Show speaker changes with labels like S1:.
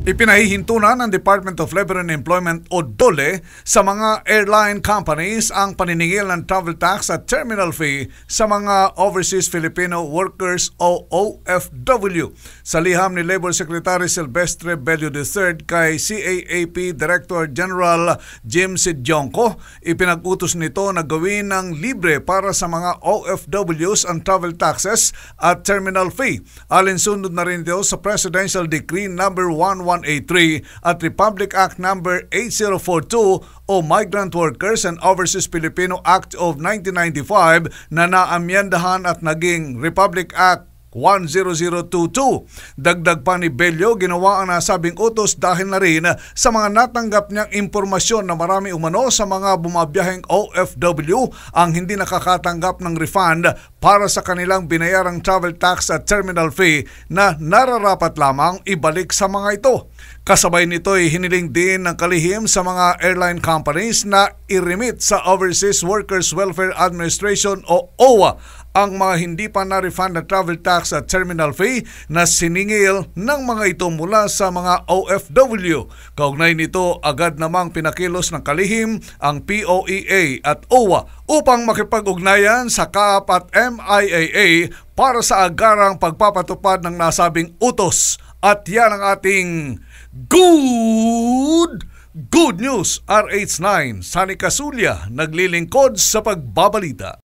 S1: Ipinahihintunan ng Department of Labor and Employment o DOLE sa mga airline companies ang paniningil ng travel tax at terminal fee sa mga Overseas Filipino Workers o OFW. Sa liham ni Labor Secretary Silvestre Bello III kay CAAP Director General Jim Sidjonko, ipinag-utos nito na gawin ng libre para sa mga OFWs ang travel taxes at terminal fee. Alinsunod na rin ito sa Presidential Decree No. 11 183 at Republic Act Number 8042 o Migrant Workers and Overseas Filipino Act of 1995 na naamyendahan at naging Republic Act 10022. Dagdag pa ni Bello, ginawa ang nasabing utos dahil na rin sa mga natanggap niyang impormasyon na marami umano sa mga bumabiyaheng OFW ang hindi nakakatanggap ng refund para sa kanilang binayarang travel tax at terminal fee na nararapat lamang ibalik sa mga ito. Kasabay nito ay hiniling din ng kalihim sa mga airline companies na i-remit sa Overseas Workers Welfare Administration o OWA ang mga hindi pa na-refund na travel tax at terminal fee na siningil ng mga ito mula sa mga OFW. Kaugnay nito, agad namang pinakilos ng kalihim ang POEA at OWA upang makipag-ugnayan sa CAAP at MIAA para sa agarang pagpapatupad ng nasabing utos. At yan ang ating Good Good News RH9 sa Nikasulya naglilingkod sa pagbabalita.